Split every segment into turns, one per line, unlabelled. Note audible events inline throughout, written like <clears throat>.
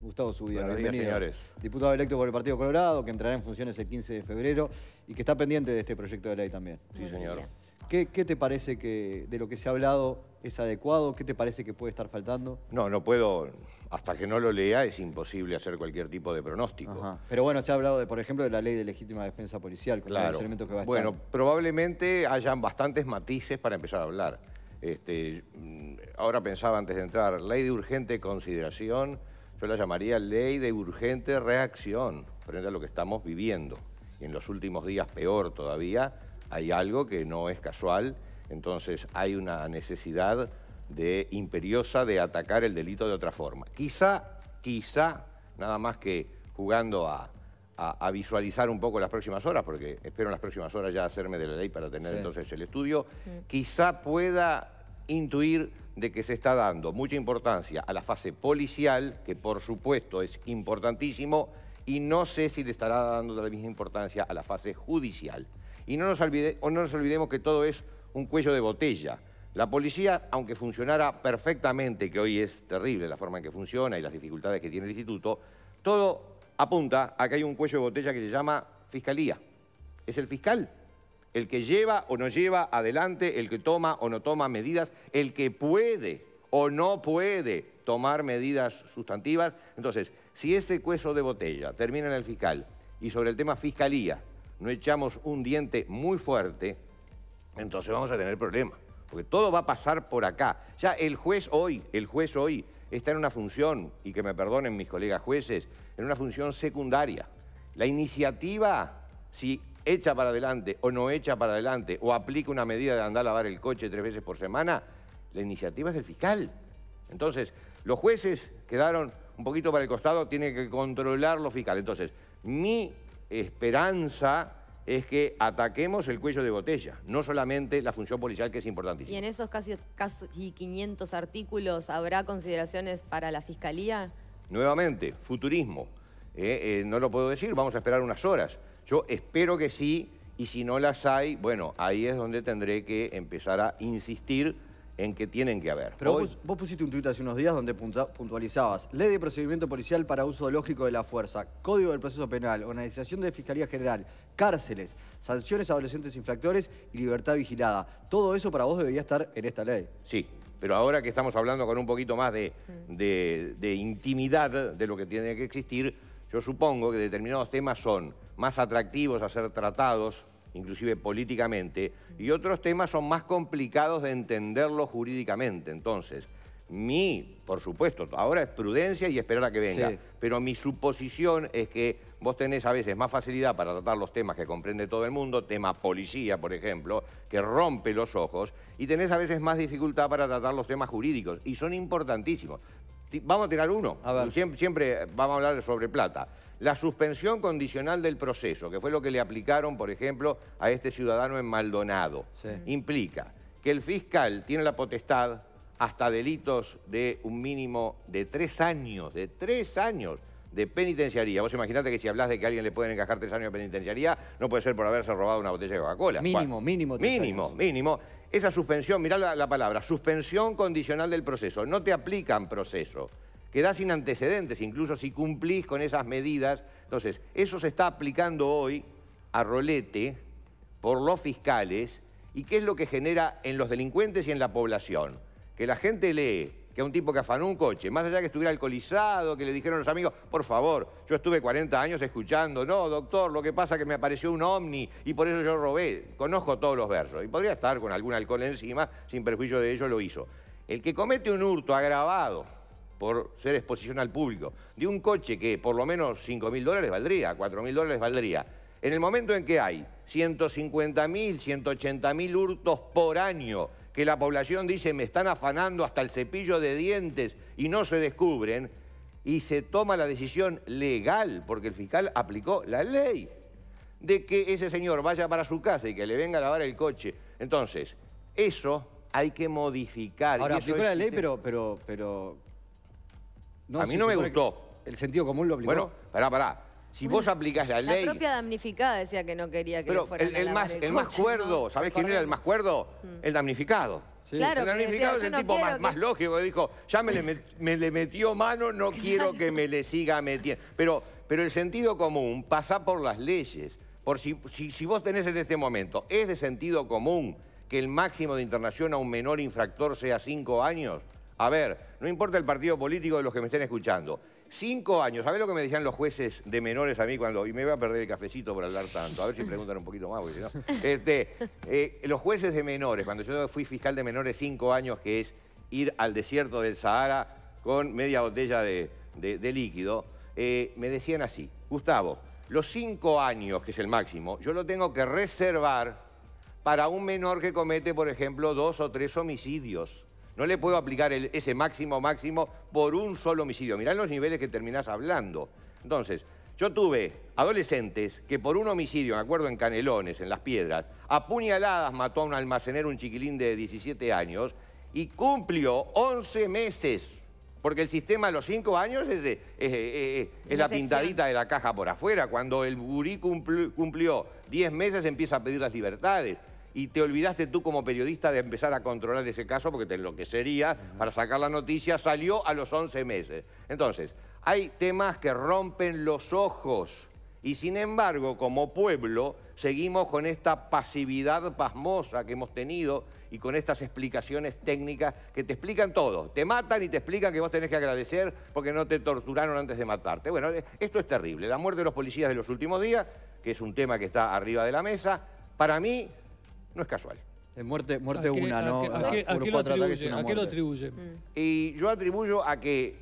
Gustavo Subida, señores. Diputado electo por el Partido Colorado, que entrará en funciones el 15 de febrero y que está pendiente de este proyecto de ley también. Sí, señor. ¿Qué, te parece que de lo que se ha hablado es adecuado? ¿Qué te parece que puede estar faltando?
No, no puedo. Hasta que no lo lea es imposible hacer cualquier tipo de pronóstico.
Pero bueno, se ha hablado, de, por ejemplo, de la ley de legítima defensa policial, con claro. los elementos que va a estar. Bueno,
probablemente hayan bastantes matices para empezar a hablar. Este, mm, ahora pensaba antes de entrar, ley de urgente consideración yo la llamaría ley de urgente reacción frente a lo que estamos viviendo. Y en los últimos días, peor todavía, hay algo que no es casual, entonces hay una necesidad de imperiosa de atacar el delito de otra forma. Quizá, quizá, nada más que jugando a, visualizar un poco las próximas horas, porque espero en las próximas horas ya hacerme de la ley para tener entonces el estudio, quizá pueda intuir de que se está dando mucha importancia a la fase policial, que por supuesto es importantísimo, y no sé si le estará dando la misma importancia a la fase judicial. Y no nos, olvidemos que todo es un cuello de botella. La policía, aunque funcionara perfectamente, que hoy es terrible la forma en que funciona y las dificultades que tiene el instituto, todo apunta a que hay un cuello de botella que se llama fiscalía. Es el fiscal el que lleva o no lleva adelante, el que toma o no toma medidas, el que puede o no puede tomar medidas sustantivas. Entonces, si ese cueso de botella termina en el fiscal y sobre el tema fiscalía no echamos un diente muy fuerte, entonces vamos a tener problemas, porque todo va a pasar por acá. Ya el juez hoy, el juez hoy está en una función, y que me perdonen mis colegas jueces, en una función secundaria. La iniciativa, si echa para adelante o no echa para adelante o aplica una medida de andar a lavar el coche tres veces por semana, la iniciativa es del fiscal. Entonces, los jueces quedaron un poquito para el costado, tienen que controlar los fiscal. Entonces, mi esperanza es que ataquemos el cuello de botella, no solamente la función policial, que es importantísima.
¿Y en esos casi, 500 artículos habrá consideraciones para la Fiscalía?
Nuevamente, futurismo. Eh, eh, no lo puedo decir, vamos a esperar unas horas. Yo espero que sí, y si no las hay, bueno, ahí es donde tendré que empezar a insistir en que tienen que haber. Pero vos,
pusiste un tuit hace unos días donde puntualizabas ley de procedimiento policial para uso lógico de la fuerza, código del proceso penal, organización de fiscalía general, cárceles, sanciones a adolescentes infractores y libertad vigilada. Todo eso para vos debería estar en esta ley.
Sí, pero ahora que estamos hablando con un poquito más de intimidad de lo que tiene que existir, yo supongo que determinados temas son más atractivos a ser tratados, inclusive políticamente, y otros temas son más complicados de entenderlo jurídicamente. Entonces, mi, por supuesto, ahora es prudencia y esperar a que venga, pero mi suposición es que vos tenés a veces más facilidad para tratar los temas que comprende todo el mundo, tema policía, por ejemplo, que rompe los ojos, y tenés a veces más dificultad para tratar los temas jurídicos, y son importantísimos. Vamos a tirar uno, siempre vamos a hablar sobre plata. La suspensión condicional del proceso, que fue lo que le aplicaron, por ejemplo, a este ciudadano en Maldonado, implica que el fiscal tiene la potestad hasta delitos de un mínimo de tres años, de tres años de penitenciaría. Vos imaginate que si hablas de que alguien le pueden encajar tres años de penitenciaría, no puede ser por haberse robado una botella de Coca-Cola. Mínimo, mínimo. mínimo, mínimo. Esa suspensión, mirá la, la palabra, suspensión condicional del proceso. No te aplican proceso quedás sin antecedentes, incluso si cumplís con esas medidas. Entonces, eso se está aplicando hoy a rolete por los fiscales. ¿Y qué es lo que genera en los delincuentes y en la población? Que la gente lee que a un tipo que afanó un coche, más allá que estuviera alcoholizado, que le dijeron los amigos, por favor, yo estuve 40 años escuchando, no, doctor, lo que pasa es que me apareció un ovni y por eso yo robé. Conozco todos los versos y podría estar con algún alcohol encima, sin perjuicio de ello lo hizo. El que comete un hurto agravado, por ser exposición al público, de un coche que por lo menos 5 mil dólares valdría, 4 mil dólares valdría. En el momento en que hay 150 mil, 180 mil hurtos por año, que la población dice me están afanando hasta el cepillo de dientes y no se descubren, y se toma la decisión legal, porque el fiscal aplicó la ley, de que ese señor vaya para su casa y que le venga a lavar el coche. Entonces, eso hay que modificar. Ahora, aplicó la ley, pero, pero, pero a mí no me gustó. El sentido común lo aplicó. Bueno, pará, pará. Si vos aplicás la, ley... La propia
damnificada decía que no quería que Pero el, el, más, el,
cuerdo, ¿sabés quién era el más cuerdo? Mm. El damnificado. el damnificado es el tipo más, más, lógico dijo, ya <laughs> me le, metió mano, no quiero que me le siga metiendo. Pero, pero el sentido común pasa por las leyes. Por si, si, si vos tenés en este momento, es de sentido común que el máximo de internación a un menor infractor sea cinco años... A ver, no importa el partido político de los que me estén escuchando. Cinco años, ¿sabés lo que me decían los jueces de menores a mí cuando.? Y me voy a perder el cafecito por hablar tanto. A ver si preguntan un poquito más, porque si no. <laughs> Este, eh, los jueces de menores, cuando yo fui fiscal de menores cinco años, que es ir al desierto del Sahara con media botella de, líquido, eh, me decían así: Gustavo, los cinco años, que es el máximo, yo lo tengo que reservar para un menor que comete, por ejemplo, dos o tres homicidios. No le puedo aplicar el, ese máximo máximo por un solo homicidio. Mirá los niveles que terminás hablando. Entonces, yo tuve adolescentes que por un homicidio, me acuerdo en Canelones, en Las Piedras, a puñaladas mató a un almacenero, un chiquilín de 17 años, y cumplió 11 meses. Porque el sistema a los 5 años es, eh, eh, eh, es la pintadita de la caja por afuera. Cuando el gurí cumplió 10 meses empieza a pedir las libertades y te olvidaste tú como periodista de empezar a controlar ese caso porque te enloquecería para sacar la noticia, salió a los 11 meses. Entonces, hay temas que rompen los ojos y sin embargo, como pueblo, seguimos con esta pasividad pasmosa que hemos tenido y con estas explicaciones técnicas que te explican todo. Te matan y te explican que vos tenés que agradecer porque no te torturaron antes de matarte. Bueno, eh, esto es terrible. La muerte de los policías de los últimos días, que es un tema que está arriba de la mesa, para mí no es casual. es muerte, muerte una, ¿no? ¿A qué, lo atribuye? Mm. Y yo atribuyo a que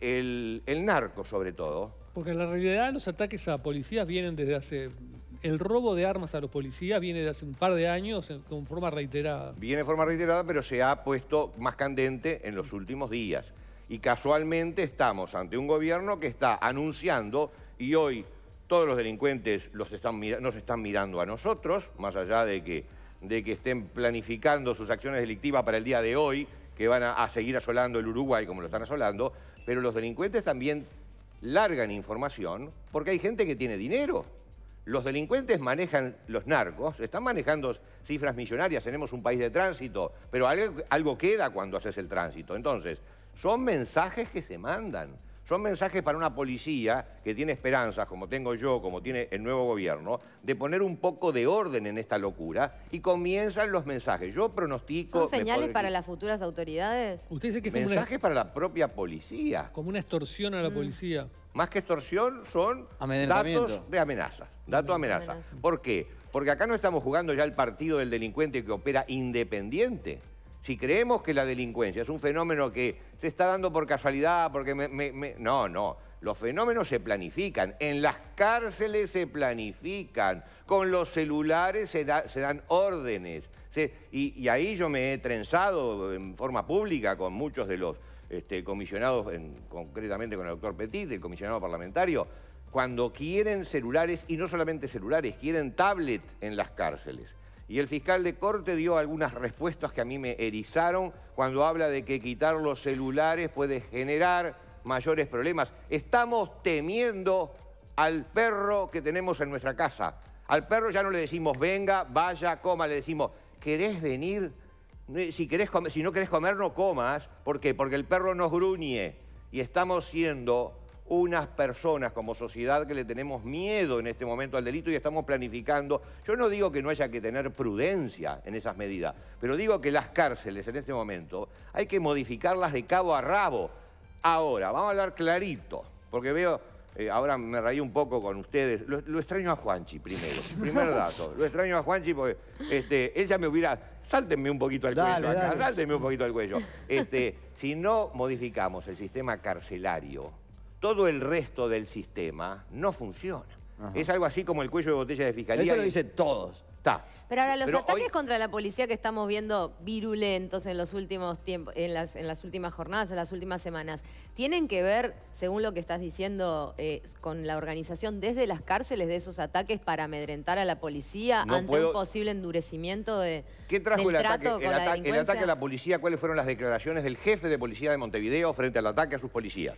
el, narco, sobre todo...
Porque en la realidad los ataques a policías vienen desde hace el robo de armas a los policías viene de hace un par de años con forma reiterada.
Viene de forma reiterada, pero se ha puesto más candente en los últimos días. Y casualmente estamos ante un gobierno que está anunciando, y hoy todos los delincuentes los están, nos están mirando a nosotros, más allá de que de que estén planificando sus acciones delictivas para el día de hoy, que van a, seguir asolando el Uruguay como lo están asolando, pero los delincuentes también largan información porque hay gente que tiene dinero. Los delincuentes manejan los narcos, están manejando cifras millonarias, tenemos un país de tránsito, pero algo queda cuando haces el tránsito. Entonces, son mensajes que se mandan. Son mensajes para una policía que tiene esperanzas, como tengo yo, como tiene el nuevo gobierno, de poner un poco de orden en esta locura y comienzan los mensajes. Yo pronostico... ¿Son señales para
las futuras autoridades?
Usted dice que es mensajes para la propia policía.
Como una extorsión a la mm. policía. Más que extorsión son
datos de amenazas. Dato amenaza. amenaza. ¿Por qué? Porque acá no estamos jugando ya el partido del delincuente que opera independiente. Si creemos que la delincuencia es un fenómeno que se está dando por casualidad, porque me, No, no. Los fenómenos se planifican. En las cárceles se planifican. Con los celulares se, dan órdenes. Y, ahí yo me he trenzado en forma pública con muchos de los este, comisionados, concretamente con el doctor Petit, el comisionado parlamentario, cuando quieren celulares, y no solamente celulares, quieren tablet en las cárceles. Y el fiscal de corte dio algunas respuestas que a mí me erizaron cuando habla de que quitar los celulares puede generar mayores problemas. Estamos temiendo al perro que tenemos en nuestra casa. Al perro ya no le decimos venga, vaya, coma, le decimos ¿querés venir? Eh, si, si no querés comer, no comas. ¿Por qué? Porque el perro nos gruñe y estamos siendo unas personas como sociedad que le tenemos miedo en este momento al delito y estamos planificando. Yo no digo que no haya que tener prudencia en esas medidas, pero digo que las cárceles en este momento hay que modificarlas de cabo a rabo. Ahora, vamos a hablar clarito, porque veo, eh, ahora me raí un poco con ustedes, lo, extraño a Juanchi primero, <laughs> primer dato, lo extraño a Juanchi porque este, él ya me hubiera... Sáltenme un poquito al cuello, sáltenme un poquito al cuello. Este, si no modificamos el sistema carcelario, todo el resto del sistema no funciona. Es algo así como el cuello de botella de fiscalía. Eso lo dicen todos.
Está. Pero ahora, los ataques contra la policía que estamos viendo virulentos en los últimos tiempos, en las, últimas jornadas, en las últimas semanas, ¿tienen que ver, según lo que estás diciendo, eh, con la organización desde las cárceles de esos ataques para amedrentar a la policía ante un posible endurecimiento de. ¿Qué trajo el ataque? el, la el ataque a la
policía, ¿cuáles fueron las declaraciones del jefe de policía de Montevideo frente al ataque a sus policías?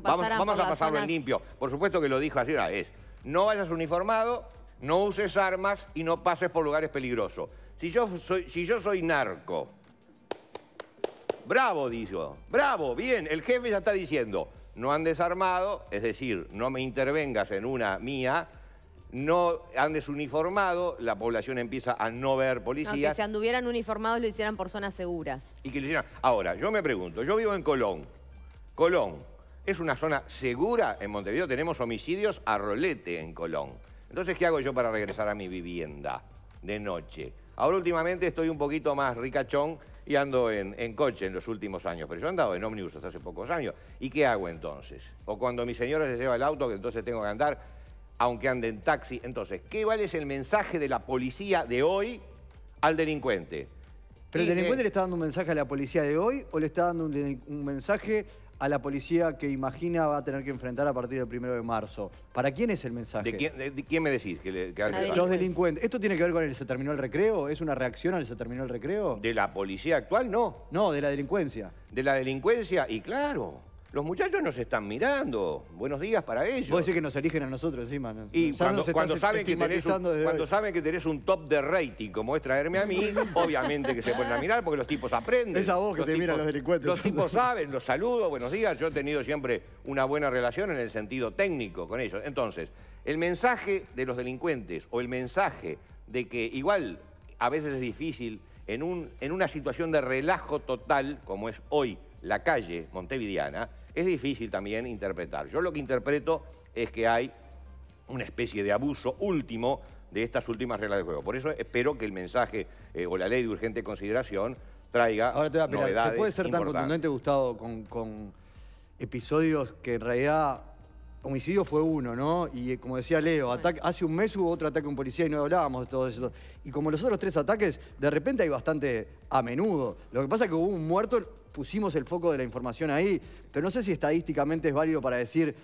vamos, a pasarlo en limpio.
Por supuesto que lo dijo ayer, ah, es no vayas uniformado, no uses armas y no pases por lugares peligrosos. Si yo soy, narco, bravo, dijo. bravo, bien, el jefe ya está diciendo, no han desarmado, es decir, no me intervengas en una mía, no han desuniformado. la población empieza a no ver policías. No, que se
anduvieran uniformados lo hicieran por zonas seguras.
Y que Ahora, yo me pregunto, yo vivo en Colón. Colón, es una zona segura en Montevideo, tenemos homicidios a rolete en Colón. Entonces, ¿qué hago yo para regresar a mi vivienda de noche? Ahora últimamente estoy un poquito más ricachón y ando en, coche en los últimos años, pero yo he andado en ómnibus hasta hace pocos años. ¿Y qué hago entonces? O cuando mi señora se lleva el auto, que entonces tengo que andar, aunque ande en taxi. Entonces, ¿qué vale es el mensaje de la policía de hoy al delincuente? ¿Pero el eh, delincuente
le está dando un mensaje a la policía de hoy o le está dando un mensaje a la policía que imagina va a tener que enfrentar a partir del primero de marzo.
¿Para quién es el mensaje? ¿De quién, me decís? Que le, Los
delincuentes. ¿Esto
tiene que ver con el se terminó el recreo? ¿Es una reacción al se terminó el recreo? ¿De la policía actual? No. No, de la delincuencia. ¿De la delincuencia? Y claro. Los muchachos nos están mirando. Buenos días para ellos. Puede ser que nos eligen a nosotros encima. Y cuando, saben que tenés un, cuando, saben que tenés un, top de rating, como es traerme a mí, <laughs> obviamente que se ponen a mirar porque los tipos aprenden. Es a vos que te miran los delincuentes. Los tipos saben, los saludo, buenos días. Yo he tenido siempre una buena relación en el sentido técnico con ellos. Entonces, el mensaje de los delincuentes o el mensaje de que igual a veces es difícil en una situación de relajo total como es hoy la calle montevideana, es difícil también interpretar. Yo lo que interpreto es que hay una especie de abuso último de estas últimas reglas de juego. Por eso espero que el mensaje eh, o la ley de urgente consideración traiga Ahora te voy a ¿se puede ser tan contundente,
Gustavo, con, con episodios que en realidad homicidio fue uno, ¿no? Y eh, como decía Leo, hace un mes hubo otro ataque a un policía y no hablábamos de todo eso. Y como los otros tres ataques, de repente hay bastante a menudo. Lo que pasa es que hubo un muerto, pusimos el foco de la información ahí, pero no sé si estadísticamente es válido para decir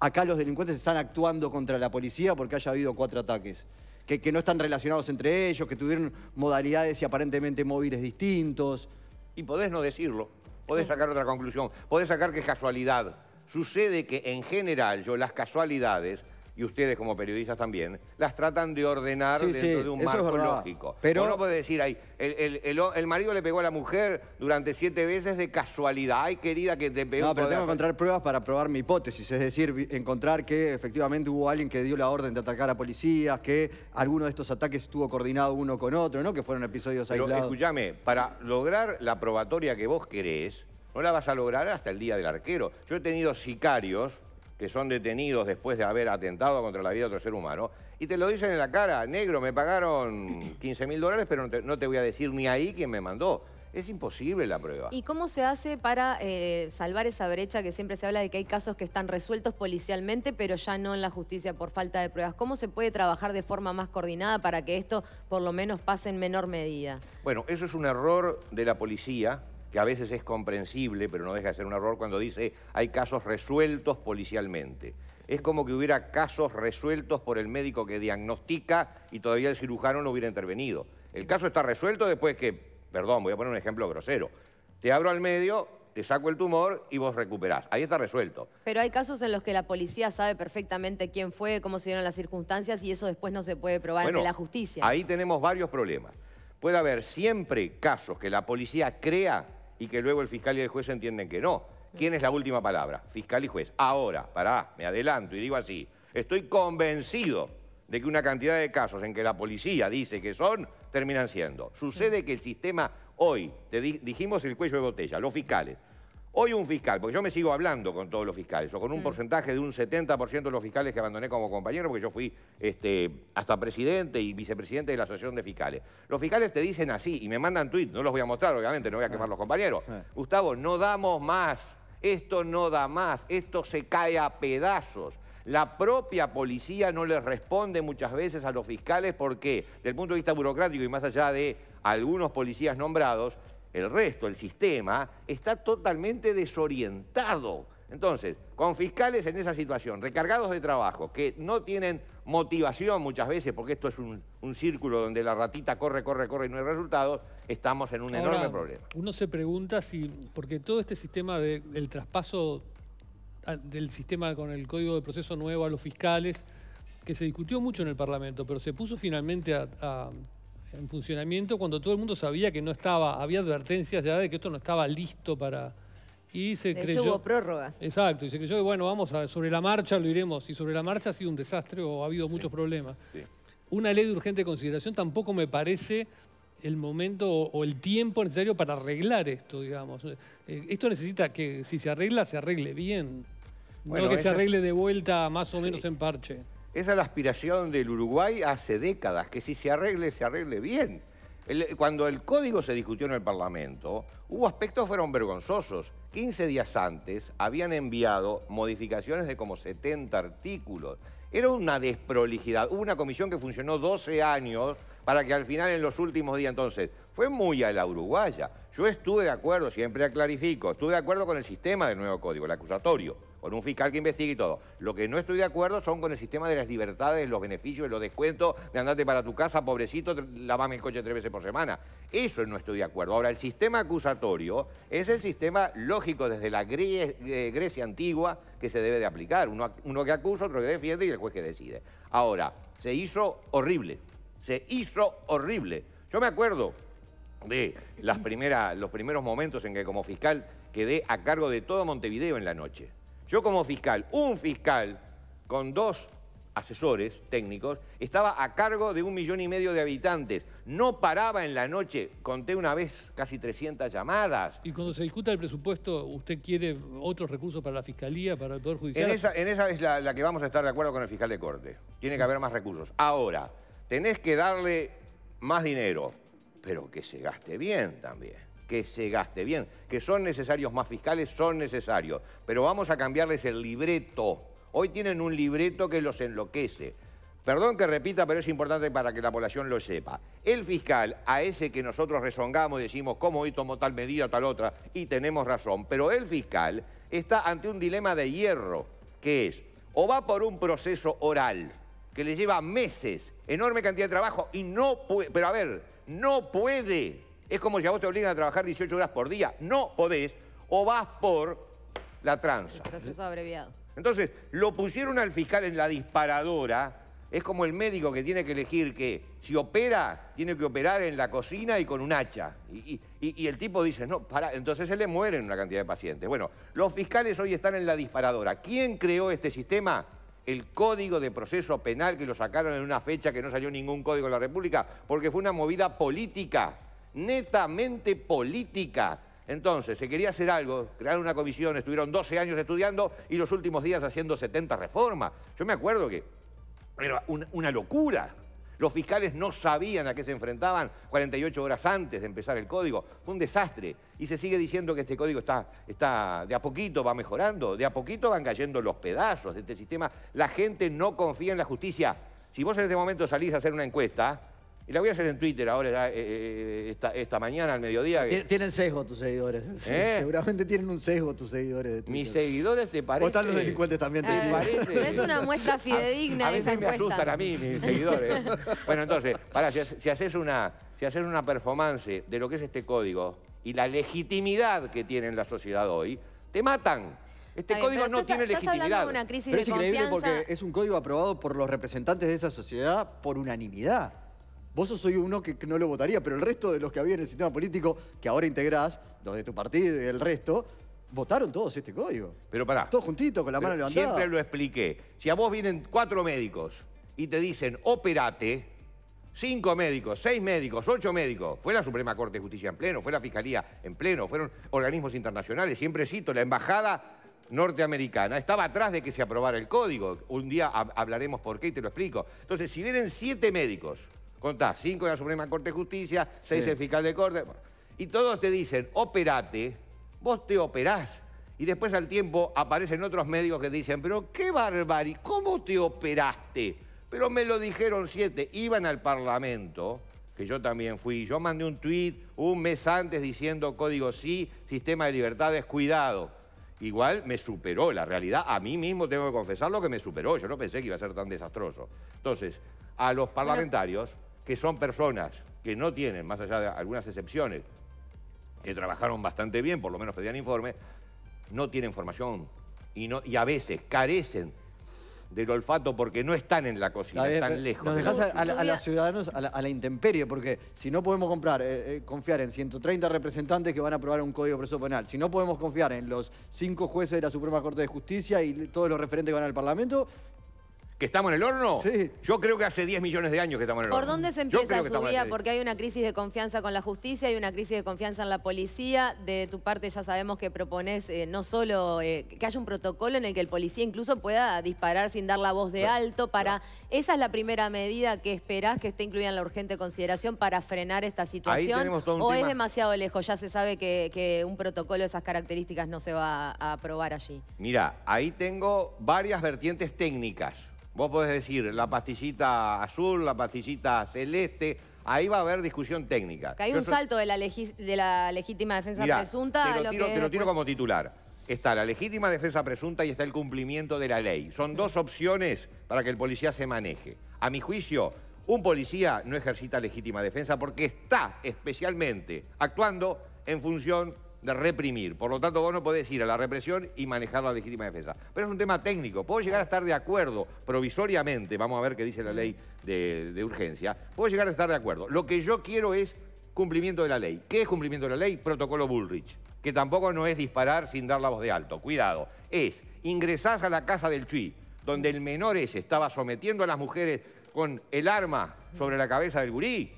acá los delincuentes están actuando contra la policía porque haya habido cuatro ataques. que no están relacionados entre ellos, que tuvieron modalidades y aparentemente móviles distintos.
Y podés no decirlo, podés eh. sacar otra conclusión, podés sacar que es casualidad Sucede que en general yo las casualidades y ustedes como periodistas también, las tratan de ordenar dentro de un marco lógico. Pero... no puede decir ahí, el, marido le pegó a la mujer durante siete veces de casualidad. Ay, querida, que te pegó. No, pero tengo que encontrar
pruebas para probar mi hipótesis. Es decir, encontrar que efectivamente hubo alguien que dio la orden de atacar a policías, que alguno de estos ataques estuvo coordinado uno con otro, ¿no? Que fueron episodios pero, aislados.
escúchame, para lograr la probatoria que vos querés no la vas a lograr hasta el día del arquero. Yo he tenido sicarios que son detenidos después de haber atentado contra la vida de otro ser humano, y te lo dicen en la cara, negro, me pagaron 15 <clears throat> mil dólares, pero no te, voy a decir ni ahí quién me mandó. Es imposible la prueba. ¿Y
cómo se hace para eh, salvar esa brecha que siempre se habla de que hay casos que están resueltos policialmente, pero ya no en la justicia por falta de pruebas? ¿Cómo se puede trabajar de forma más coordinada para que esto por lo menos pase en menor medida?
Bueno, eso es un error de la policía, que a veces es comprensible, pero no deja de ser un error, cuando dice hay casos resueltos policialmente. Es como que hubiera casos resueltos por el médico que diagnostica y todavía el cirujano no hubiera intervenido. El caso está resuelto después que, perdón, voy a poner un ejemplo grosero, te abro al medio, te saco el tumor y vos recuperás. Ahí está resuelto.
Pero hay casos en los que la policía sabe perfectamente quién fue, cómo se dieron las circunstancias y eso después no se puede probar en ante la justicia. Ahí
tenemos varios problemas. Puede haber siempre casos que la policía crea y que luego el fiscal y el juez entienden que no. ¿Quién es la última palabra? Fiscal y juez. Ahora, pará, me adelanto y digo así, estoy convencido de que una cantidad de casos en que la policía dice que son, terminan siendo. Sucede que el sistema hoy, te dijimos el cuello de botella, los fiscales, Hoy un fiscal, porque yo me sigo hablando con todos los fiscales, o con un mm. porcentaje de un 70% de los fiscales que abandoné como compañero, porque yo fui este, hasta presidente y vicepresidente de la Asociación de Fiscales. Los fiscales te dicen así y me mandan tweet no los voy a mostrar, obviamente, no voy a quemar los compañeros. Gustavo, no damos más, esto no da más, esto se cae a pedazos. La propia policía no le responde muchas veces a los fiscales porque, desde el punto de vista burocrático y más allá de algunos policías nombrados, el resto, el sistema, está totalmente desorientado. Entonces, con fiscales en esa situación, recargados de trabajo, que no tienen motivación muchas veces, porque esto es un, círculo donde la ratita corre, corre, corre y no hay resultados, estamos en un enorme problema.
Uno se pregunta si, porque todo este sistema del traspaso del sistema con el código de proceso nuevo a los fiscales, que se discutió mucho en el Parlamento, pero se puso finalmente a en funcionamiento cuando todo el mundo sabía que no estaba, había advertencias ya de que esto no estaba listo para... Y se de creyó, hecho, hubo
prórrogas.
Exacto, y se creyó que bueno, vamos a, sobre la marcha lo iremos, y sobre la marcha ha sido un desastre o ha habido muchos problemas. Una ley de urgente consideración tampoco me parece el momento o el tiempo necesario para arreglar esto, digamos. Eh, esto necesita que si se arregla, se arregle bien.
Bueno, que se arregle
de vuelta más o menos en parche.
Esa es la aspiración del Uruguay hace décadas, que si se arregle, se arregle bien. cuando el código se discutió en el Parlamento, hubo aspectos que fueron vergonzosos. 15 días antes habían enviado modificaciones de como 70 artículos. Era una desprolijidad. Hubo una comisión que funcionó 12 años para que al final en los últimos días entonces fue muy a la uruguaya. Yo estuve de acuerdo, siempre clarifico, estuve de acuerdo con el sistema del nuevo código, el acusatorio con un fiscal que investigue y todo. Lo que no estoy de acuerdo son con el sistema de las libertades, los beneficios, los descuentos, de andarte para tu casa, pobrecito, lavame el coche tres veces por semana. Eso no estoy de acuerdo. Ahora, el sistema acusatorio es el sistema lógico desde la eh, Grecia antigua que se debe de aplicar. Uno, que acusa, otro que defiende y el juez que decide. Ahora, se hizo horrible. Se hizo horrible. Yo me acuerdo de las primeras, los primeros momentos en que como fiscal quedé a cargo de todo Montevideo en la noche. Yo como fiscal, un fiscal con dos asesores técnicos, estaba a cargo de un millón y medio de habitantes. No paraba en la noche. Conté una vez casi 300 llamadas.
Y cuando se discuta el presupuesto, ¿usted quiere otros recursos para la Fiscalía, para el Poder Judicial? En esa,
en esa es la, que vamos a estar de acuerdo con el fiscal de corte. Tiene que haber más recursos. Ahora, tenés que darle más dinero, pero que se gaste bien también que se gaste. Bien, que son necesarios más fiscales, son necesarios, pero vamos a cambiarles el libreto. Hoy tienen un libreto que los enloquece. Perdón que repita, pero es importante para que la población lo sepa. El fiscal, a ese que nosotros rezongamos y decimos cómo hoy tomó tal medida, tal otra, y tenemos razón, pero el fiscal está ante un dilema de hierro, que es, o va por un proceso oral, que le lleva meses, enorme cantidad de trabajo, y no puede, pero a ver, no puede es como si a vos te obligan a trabajar 18 horas por día. No podés o vas por la tranza.
proceso abreviado.
Entonces, lo pusieron al fiscal en la disparadora. Es como el médico que tiene que elegir que si opera, tiene que operar en la cocina y con un hacha. Y, el tipo dice, no, para. Entonces se le mueren una cantidad de pacientes. Bueno, los fiscales hoy están en la disparadora. ¿Quién creó este sistema? el Código de Proceso Penal que lo sacaron en una fecha que no salió ningún código en la República, porque fue una movida política netamente política. Entonces, se quería hacer algo, crearon una comisión, estuvieron 12 años estudiando y los últimos días haciendo 70 reformas. Yo me acuerdo que era una, locura. Los fiscales no sabían a qué se enfrentaban 48 horas antes de empezar el código. Fue un desastre. Y se sigue diciendo que este código está, está, de a poquito va mejorando, de a poquito van cayendo los pedazos de este sistema. La gente no confía en la justicia. Si vos en este momento salís a hacer una encuesta, y la voy a hacer en Twitter ahora, eh, eh, esta, mañana, al mediodía. Tienen
sesgo tus seguidores. <laughs> ¿Eh? Seguramente tienen un sesgo tus seguidores. De Twitter.
Mis seguidores, ¿te parecen... O están los delincuentes también. ¿Te,
es una muestra fidedigna. A, a veces me asustan a mí,
mis seguidores. bueno, entonces, para, si, haces una, si una performance de lo que es este código y la legitimidad que tiene la sociedad hoy, te matan. Este código no tiene legitimidad. es increíble
porque es un código aprobado por los representantes de esa sociedad por unanimidad. Vos soy uno que no lo votaría, pero el resto de los que había en el sistema político, que ahora integrás, donde tu partido y el resto, votaron todos este código. Pero pará. Todos juntitos, con la mano levantada. Siempre lo
expliqué. Si a vos vienen cuatro médicos y te dicen, operate, cinco médicos, seis médicos, ocho médicos, fue la Suprema Corte de Justicia en pleno, fue la Fiscalía en pleno, fueron organismos internacionales, siempre cito, la Embajada norteamericana estaba atrás de que se aprobara el código. Un día hablaremos por qué y te lo explico. Entonces, si vienen siete médicos contás, cinco de la Suprema Corte de Justicia, seis en el fiscal de corte. Y todos te dicen, operate, vos te operás. Y después al tiempo aparecen otros médicos que dicen, pero qué barbarie, ¿cómo te operaste? Pero me lo dijeron siete, iban al Parlamento, que yo también fui, yo mandé un tuit un mes antes diciendo código sí, sistema de libertades, cuidado. Igual me superó la realidad, a mí mismo tengo que confesar lo que me superó, yo no pensé que iba a ser tan desastroso. Entonces, a los parlamentarios que son personas que no tienen, más allá de algunas excepciones, que trabajaron bastante bien, por lo menos pedían informe, no tienen formación y, a veces carecen del olfato porque no están en la cocina, están lejos. Nos dejas a,
a, los ciudadanos a la, intemperie, porque si no podemos eh, eh, confiar en 130 representantes que van a aprobar un código preso penal, si no podemos confiar en los cinco jueces de la Suprema Corte de Justicia y todos los referentes que van al Parlamento,
¿Que estamos en el horno? Yo creo que hace 10 millones de años que estamos en
el horno.
¿Por dónde se empieza su subir? Porque hay una crisis de confianza con la justicia, hay una crisis de confianza en la policía. De tu parte ya sabemos que propones eh, no solo eh, que haya un protocolo en el que el policía incluso pueda disparar sin dar la voz de alto. para Esa es la primera medida que esperás que esté incluida en la urgente consideración para frenar esta situación. ¿O es demasiado lejos? Ya se sabe que, que un protocolo de esas características no se va a aprobar allí.
Mira, ahí tengo varias vertientes técnicas. Vos podés decir la pastillita azul, la pastillita celeste, ahí va a haber discusión técnica. Que hay un salto
de la, legítima defensa presunta te lo, tiro, lo tiro
como titular. Está la legítima defensa presunta y está el cumplimiento de la ley. Son dos opciones para que el policía se maneje. A mi juicio, un policía no ejercita legítima defensa porque está especialmente actuando en función de reprimir. Por lo tanto, vos no podés ir a la represión y manejar la legítima defensa. Pero es un tema técnico. Puedo llegar a estar de acuerdo provisoriamente, vamos a ver qué dice la ley de, urgencia, puedo llegar a estar de acuerdo. Lo que yo quiero es cumplimiento de la ley. ¿Qué es cumplimiento de la ley? Protocolo Bullrich, que tampoco no es disparar sin dar la voz de alto. Cuidado. Es, ingresás a la casa del Chui, donde el menor ese estaba sometiendo a las mujeres con el arma sobre la cabeza del gurí,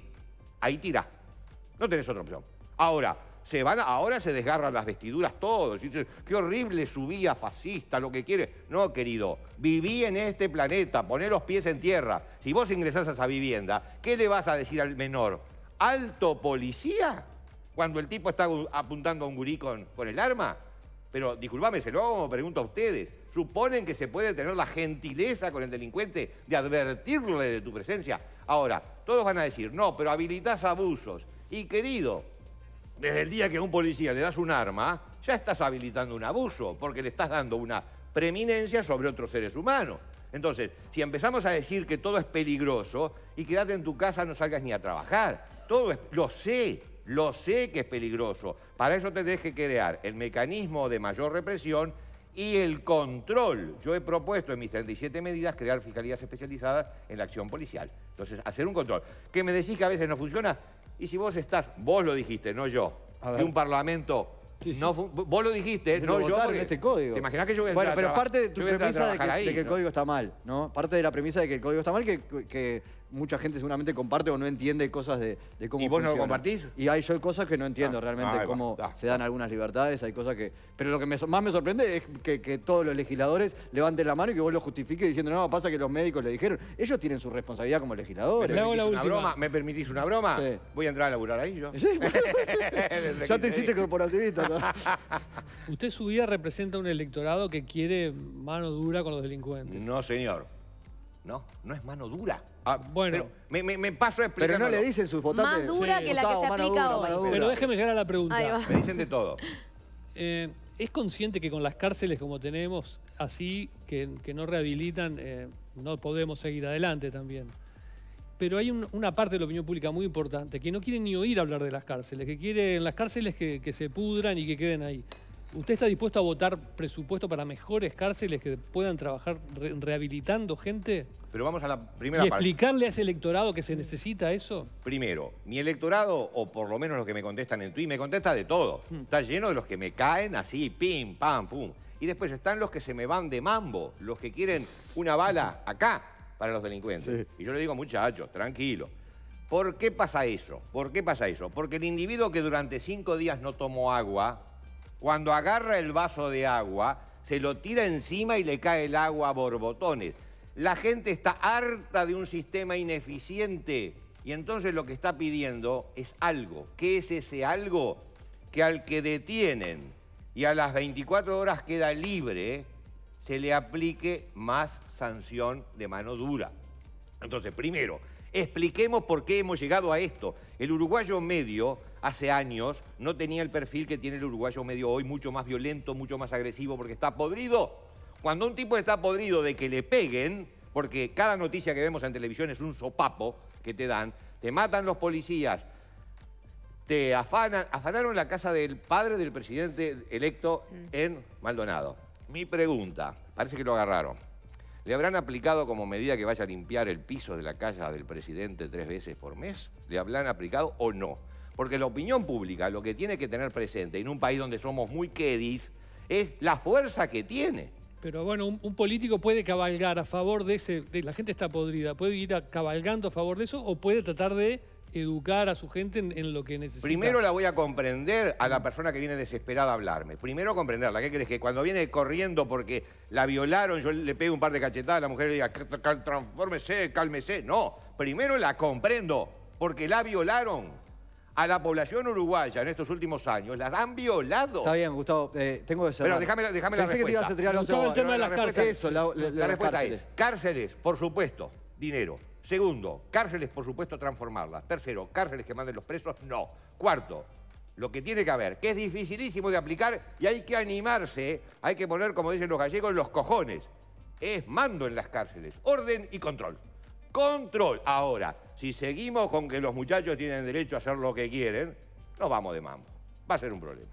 ahí tira. No tenés otra opción. Ahora, se van, ahora se desgarran las vestiduras todos. Y qué horrible su fascista, lo que quiere. No, querido, viví en este planeta, poné los pies en tierra. Si vos ingresás a esa vivienda, ¿qué le vas a decir al menor? ¿Alto policía? Cuando el tipo está apuntando a un gurí con, el arma. Pero discúlpame, se lo hago como pregunto a ustedes. ¿Suponen que se puede tener la gentileza con el delincuente de advertirle de tu presencia? Ahora, todos van a decir, no, pero habilitas abusos. Y querido, desde el día que a un policía le das un arma, ya estás habilitando un abuso, porque le estás dando una preeminencia sobre otros seres humanos. Entonces, si empezamos a decir que todo es peligroso y quédate en tu casa, no salgas ni a trabajar, todo es, lo sé, lo sé que es peligroso. Para eso te que crear el mecanismo de mayor represión y el control. Yo he propuesto en mis 37 medidas crear fiscalías especializadas en la acción policial. Entonces, hacer un control. ¿Qué me decís que a veces no funciona, y si vos estás, vos lo dijiste, no yo, de un parlamento vos lo dijiste, no yo. Porque, en este código. ¿Te que yo voy a Bueno, pero parte de tu premisa de que, el código
está mal, ¿no? Parte de la premisa de que el código está mal, que mucha gente seguramente comparte o no entiende cosas de, cómo ¿Y vos no lo compartís? Y hay cosas que no entiendo ah, realmente ah, cómo ah. se dan algunas libertades, hay cosas que... Pero lo que me, más me sorprende es que, todos los legisladores levanten la mano y que vos lo justifiques diciendo, no, pasa que los médicos le dijeron. Ellos tienen su responsabilidad como legisladores. ¿Me, la broma?
¿Me permitís una broma? Voy a entrar a laburar ahí yo.
<laughs> ya te
hiciste corporativista. <laughs>
Usted su vida representa un electorado que quiere mano dura con los delincuentes.
No, señor.
No, no es mano dura.
Ah, bueno. me, paso a Pero no le dicen
sus votantes. Más dura que la que se aplica hoy. Pero déjeme llegar a la pregunta. Me dicen de todo. Eh, ¿Es consciente que con las cárceles como tenemos, así, que, no rehabilitan, eh, no podemos seguir adelante también? Pero hay una parte de la opinión pública muy importante que no quiere ni oír hablar de las cárceles, que quiere en las cárceles que se pudran y que queden ahí. ¿Usted está dispuesto a votar presupuesto para mejores cárceles que puedan trabajar rehabilitando gente?
Pero vamos a la primera ¿Y
explicarle a ese electorado que se necesita eso?
Primero, mi electorado, o por lo menos los que me contestan en Twitter, me contesta de todo. Mm. Está lleno de los que me caen así, pim, pam, pum. Y después están los que se me van de mambo, los que quieren una bala <laughs> acá para los delincuentes. Y yo le digo, muchachos, tranquilo. ¿Por qué pasa eso? ¿Por qué pasa eso? Porque el individuo que durante cinco días no tomó agua cuando agarra el vaso de agua, se lo tira encima y le cae el agua a borbotones. La gente está harta de un sistema ineficiente y entonces lo que está pidiendo es algo. ¿Qué es ese algo? Que al que detienen y a las 24 horas queda libre, se le aplique más sanción de mano dura. Entonces, primero, expliquemos por qué hemos llegado a esto. El uruguayo medio hace años no tenía el perfil que tiene el uruguayo medio hoy, mucho más violento, mucho más agresivo, porque está podrido. Cuando un tipo está podrido de que le peguen, porque cada noticia que vemos en televisión es un sopapo que te dan, te matan los policías, te afanan, afanaron la casa del padre del presidente electo mm. en Maldonado. Mi pregunta, parece que lo agarraron. ¿Le habrán aplicado como medida que vaya a limpiar el piso de la casa del presidente tres veces por mes? ¿Le habrán aplicado o no? Porque la opinión pública lo que tiene que tener presente en un país donde somos muy kedis, es la fuerza que tiene.
Pero bueno, un, político puede cabalgar a favor de ese... la gente está podrida, puede ir cabalgando a favor de eso o puede tratar de educar a su gente en, lo que necesita. Primero
la voy a comprender a la persona que viene desesperada a hablarme. Primero comprenderla. ¿Qué crees? Que cuando viene corriendo porque la violaron, yo le pego un par de cachetadas, a la mujer le diga, transformese, cálmese. No, primero la comprendo porque la violaron a la población uruguaya en estos últimos años, las han violado. Está bien,
Gustavo, eh, tengo que cerrar. Pero déjame, déjame la respuesta. Pensé que te ibas el tema de las cárceles.
la, respuesta es, cárceles, por supuesto, dinero. Segundo, cárceles, por supuesto, transformarlas. Tercero, cárceles que manden los presos, no. Cuarto, lo que tiene que haber, que es dificilísimo de aplicar y hay que animarse, hay que poner, como dicen los gallegos, los cojones. Es mando en las cárceles, orden y control control. Ahora, si seguimos con que los muchachos tienen derecho a hacer lo que quieren, nos vamos de mambo. Va a ser un problema.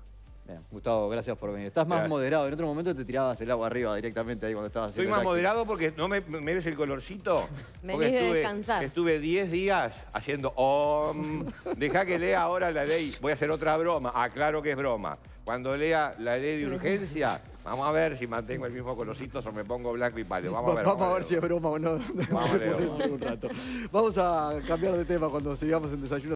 Bien, Gustavo, gracias por venir. Estás más
moderado. En otro momento te tirabas el
agua arriba directamente ahí cuando estabas Estoy más moderado porque no me, merece el colorcito. <laughs>
me porque estuve, descansar.
Estuve 10 días haciendo om. <laughs> Deja que lea ahora la ley. Voy a hacer otra broma. Aclaro que es broma. Cuando lea la ley de urgencia, Vamos a ver si mantengo el mismo colorcito o me pongo black y Vamos a ver, vamos a ver
si es broma o no.
Vamos, <laughs> un rato.
vamos a cambiar de tema cuando sigamos en desayuno.